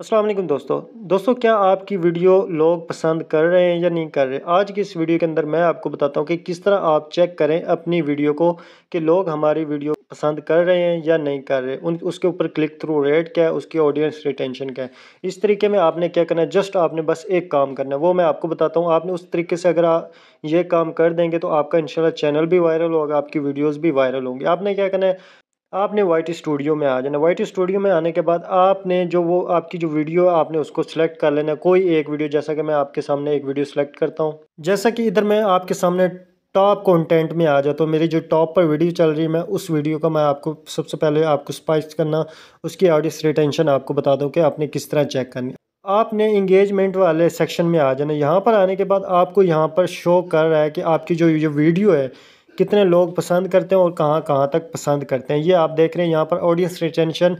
असलम दोस्तों दोस्तों क्या आपकी वीडियो लोग पसंद कर रहे हैं या नहीं कर रहे आज की इस वीडियो के अंदर मैं आपको बताता हूँ कि किस तरह आप चेक करें अपनी वीडियो को कि लोग हमारी वीडियो पसंद कर रहे हैं या नहीं कर रहे उन उसके ऊपर क्लिक थ्रू रेट क्या है उसकी ऑडियंस रिटेंशन क्या है इस तरीके में आपने क्या करना है जस्ट आपने बस एक काम करना है वो मैं आपको बताता हूँ आपने उस तरीके से अगर आप ये काम कर देंगे तो आपका इंशाल्लाह चैनल भी वायरल होगा आपकी वीडियोज भी वायरल होंगी आपने क्या करना है आपने वाइट स्टूडियो में आ जाना वाइट स्टूडियो में आने के बाद आपने जो वो आपकी जो वीडियो आपने उसको सिलेक्ट कर लेना कोई एक वीडियो जैसा कि मैं आपके सामने एक वीडियो सिलेक्ट करता हूँ जैसा कि इधर मैं आपके सामने टॉप कंटेंट में आ जाता तो मेरी जो टॉप पर वीडियो चल रही है मैं उस वीडियो का मैं आपको सबसे पहले आपको स्पाइस करना उसकी ऑडियस रिटेंशन आपको बता दूँ कि आपने किस तरह चेक करनी आपने इंगेजमेंट वाले सेक्शन में आ जाना यहाँ पर आने के बाद आपको यहाँ पर शो कर रहा है कि आपकी जो ये वीडियो है कितने लोग पसंद करते हैं और कहाँ कहाँ तक पसंद करते हैं ये आप देख रहे हैं यहाँ पर ऑडियंस रिटेंशन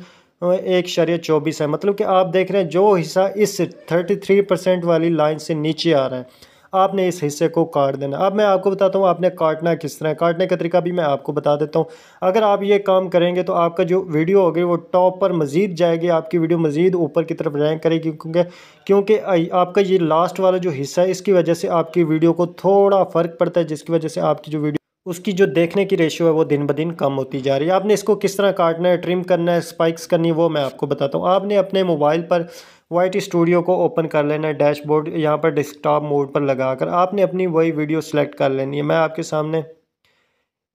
एक शर्य चौबीस है मतलब कि आप देख रहे हैं जो हिस्सा इस थर्टी थ्री परसेंट वाली लाइन से नीचे आ रहा है आपने इस हिस्से को काट देना अब मैं आपको बताता हूँ आपने काटना किस तरह काटने का तरीका भी मैं आपको बता देता हूँ अगर आप ये काम करेंगे तो आपका जो वीडियो होगी वो टॉप पर मज़ीद जाएगी आपकी वीडियो मज़ीद ऊपर की तरफ रैंक करेगी क्योंकि क्योंकि आपका ये लास्ट वाला जो हिस्सा है इसकी वजह से आपकी वीडियो को थोड़ा फ़र्क पड़ता है जिसकी वजह से आपकी जो वीडियो उसकी जो देखने की रेशियो है वो दिन ब दिन कम होती जा रही है आपने इसको किस तरह काटना है ट्रिम करना है स्पाइक्स करनी है वो मैं आपको बताता हूँ आपने अपने मोबाइल पर वाइट स्टूडियो को ओपन कर लेना है डैशबोर्ड यहाँ पर डेस्कटॉप मोड पर लगाकर आपने अपनी वही वीडियो सेलेक्ट कर लेनी है मैं आपके सामने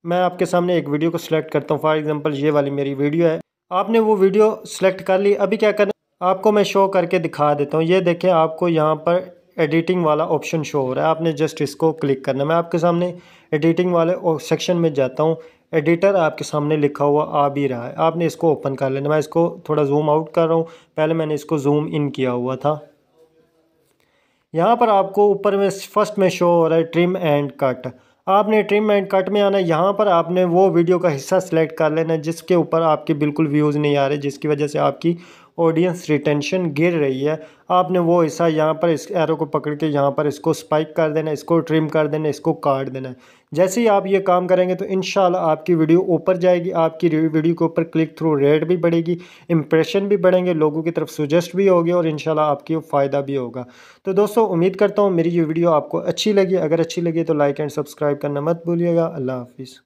मैं आपके सामने एक वीडियो को सिलेक्ट करता हूँ फॉर एग्जाम्पल ये वाली मेरी वीडियो है आपने वो वीडियो सेलेक्ट कर ली अभी क्या करना आपको मैं शो करके दिखा देता हूँ ये देखें आपको यहाँ पर एडिटिंग वाला ऑप्शन शो हो रहा है आपने जस्ट इसको क्लिक करना है मैं आपके सामने एडिटिंग वाले सेक्शन में जाता हूँ एडिटर आपके सामने लिखा हुआ आ भी रहा है आपने इसको ओपन कर लेना मैं इसको थोड़ा जूम आउट कर रहा हूँ पहले मैंने इसको जूम इन किया हुआ था यहाँ पर आपको ऊपर में फर्स्ट में शो हो रहा है ट्रिम एंड कट आपने ट्रिम एंड कट में आना यहाँ पर आपने वो वीडियो का हिस्सा सेलेक्ट कर लेना जिसके ऊपर आपके बिल्कुल व्यूज़ नहीं आ रहे जिसकी वजह से आपकी ऑडियंस रिटेंशन गिर रही है आपने वो हिस्सा यहाँ पर इस एरो को पकड़ के यहाँ पर इसको स्पाइक कर देना इसको ट्रिम कर देना इसको काट देना है जैसे ही आप ये काम करेंगे तो इन आपकी वीडियो ऊपर जाएगी आपकी वीडियो के ऊपर क्लिक थ्रू रेट भी बढ़ेगी इंप्रेशन भी बढ़ेंगे लोगों की तरफ सुजेस्ट भी होगी और इन आपकी फ़ायदा भी होगा तो दोस्तों उम्मीद करता हूँ मेरी ये वीडियो आपको अच्छी लगी अगर अच्छी लगी तो लाइक एंड सब्सक्राइब करना मत भूलिएगा अल्लाह हाफिज़